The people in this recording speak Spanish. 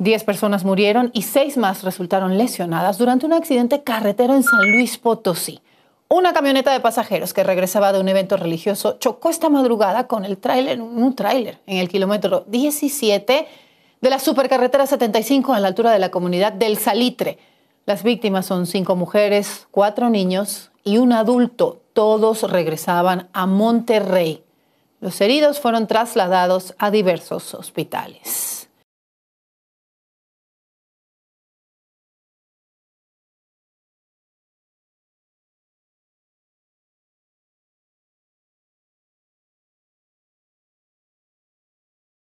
Diez personas murieron y seis más resultaron lesionadas durante un accidente carretero en San Luis Potosí. Una camioneta de pasajeros que regresaba de un evento religioso chocó esta madrugada con el tráiler, un tráiler, en el kilómetro 17 de la supercarretera 75 a la altura de la comunidad del Salitre. Las víctimas son cinco mujeres, cuatro niños y un adulto. Todos regresaban a Monterrey. Los heridos fueron trasladados a diversos hospitales.